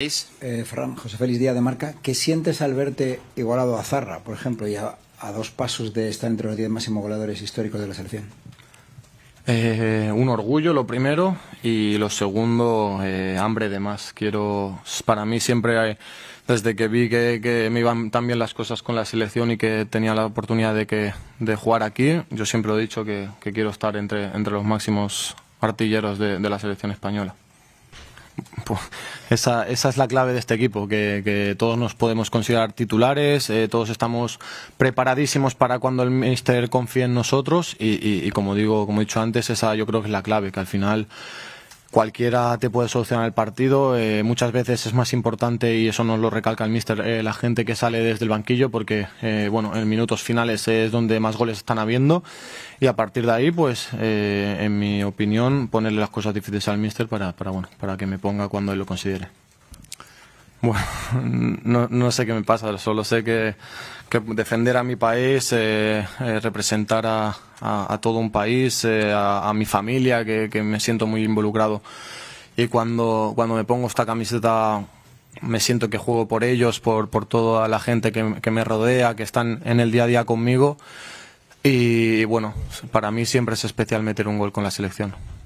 Eh, Fran, José Félix Díaz de Marca, ¿qué sientes al verte igualado a Zarra, por ejemplo, y a, dos pasos de estar entre los 10 máximos goleadores históricos de la selección? Eh, un orgullo, lo primero, y lo segundo, eh, hambre de más. Quiero, para mí siempre, desde que vi que, me iban tan bien las cosas con la selección y que tenía la oportunidad de, que, de jugar aquí, yo siempre he dicho que, quiero estar entre, entre los máximos artilleros de la selección española. Pues, esa, esa es la clave de este equipo, que, todos nos podemos considerar titulares, eh, todos estamos preparadísimos para cuando el míster confíe en nosotros y, y, como digo, como he dicho antes, esa yo creo que es la clave, que al final cualquiera te puede solucionar el partido. Eh, muchas veces es más importante, y eso nos lo recalca el mister, eh, la gente que sale desde el banquillo, porque eh, bueno, en minutos finales es donde más goles están habiendo. Y a partir de ahí, pues, en mi opinión, ponerle las cosas difíciles al mister para, para, bueno, para que me ponga cuando él lo considere. Bueno, no, sé qué me pasa, solo sé que, defender a mi país, eh, eh, representar a, todo un país, eh, a, mi familia, que, me siento muy involucrado. Y cuando, cuando me pongo esta camiseta me siento que juego por ellos, por, toda la gente que, me rodea, que están en el día a día conmigo. y bueno, para mí siempre es especial meter un gol con la selección.